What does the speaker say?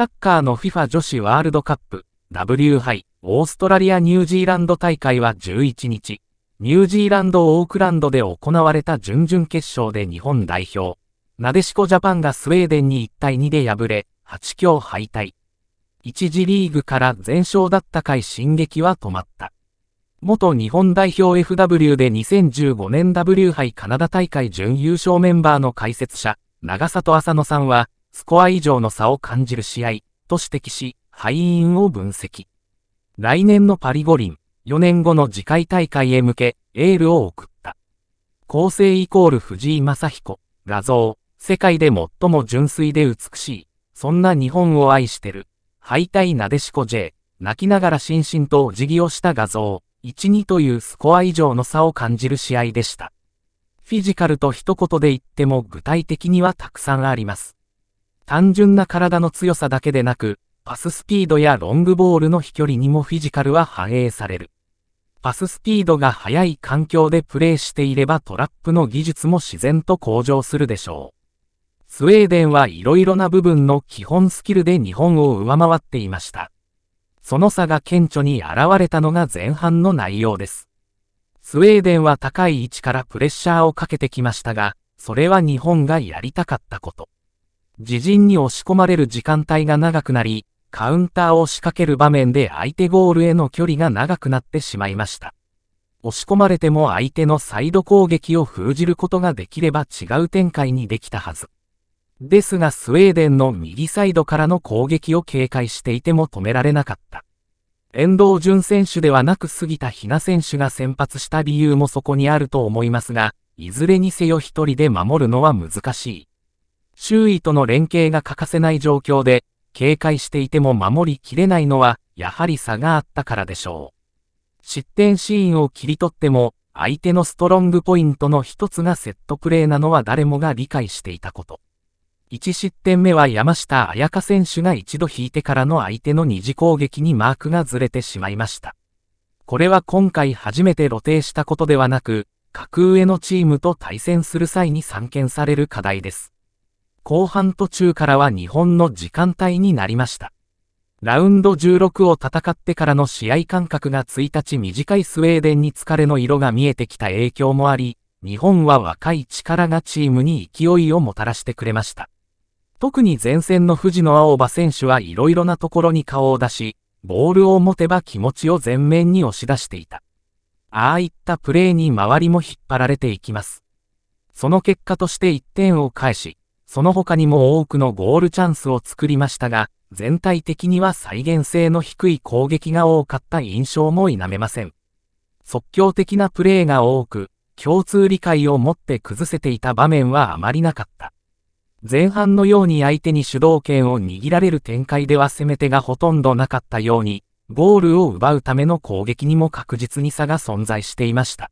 サッカーの FIFA 女子ワールドカップ W 杯オーストラリア・ニュージーランド大会は11日、ニュージーランド・オークランドで行われた準々決勝で日本代表、なでしこジャパンがスウェーデンに1対2で敗れ、8強敗退。1次リーグから全勝だった回進撃は止まった。元日本代表 FW で2015年 W 杯カナダ大会準優勝メンバーの解説者、長里浅野さんは、スコア以上の差を感じる試合と指摘し、敗因を分析。来年のパリ五輪、4年後の次回大会へ向け、エールを送った。構成イコール藤井正彦、画像、世界で最も純粋で美しい、そんな日本を愛してる、敗退なでしこ J、泣きながら心身とお辞儀をした画像、1-2というスコア以上の差を感じる試合でした。フィジカルと一言で言っても具体的にはたくさんあります。単純な体の強さだけでなく、パススピードやロングボールの飛距離にもフィジカルは反映される。パススピードが速い環境でプレーしていればトラップの技術も自然と向上するでしょう。スウェーデンはいろいろな部分の基本スキルで日本を上回っていました。その差が顕著に現れたのが前半の内容です。スウェーデンは高い位置からプレッシャーをかけてきましたが、それは日本がやりたかったこと。自陣に押し込まれる時間帯が長くなり、カウンターを仕掛ける場面で相手ゴールへの距離が長くなってしまいました。押し込まれても相手のサイド攻撃を封じることができれば違う展開にできたはず。ですがスウェーデンの右サイドからの攻撃を警戒していても止められなかった。遠藤淳選手ではなく杉田ひな選手が先発した理由もそこにあると思いますが、いずれにせよ一人で守るのは難しい。周囲との連携が欠かせない状況で、警戒していても守りきれないのは、やはり差があったからでしょう。失点シーンを切り取っても、相手のストロングポイントの一つがセットプレーなのは誰もが理解していたこと。1失点目は山下彩香選手が一度引いてからの相手の二次攻撃にマークがずれてしまいました。これは今回初めて露呈したことではなく、格上のチームと対戦する際に散見される課題です。後半途中からは日本の時間帯になりました。ラウンド16を戦ってからの試合間隔が1日短いスウェーデンに疲れの色が見えてきた影響もあり、日本は若い力がチームに勢いをもたらしてくれました。特に前線の藤野青葉選手はいろいろなところに顔を出し、ボールを持てば気持ちを前面に押し出していた。ああいったプレーに周りも引っ張られていきます。その結果として1点を返し、その他にも多くのゴールチャンスを作りましたが、全体的には再現性の低い攻撃が多かった印象も否めません。即興的なプレーが多く、共通理解を持って崩せていた場面はあまりなかった。前半のように相手に主導権を握られる展開では攻め手がほとんどなかったように、ゴールを奪うための攻撃にも確実に差が存在していました。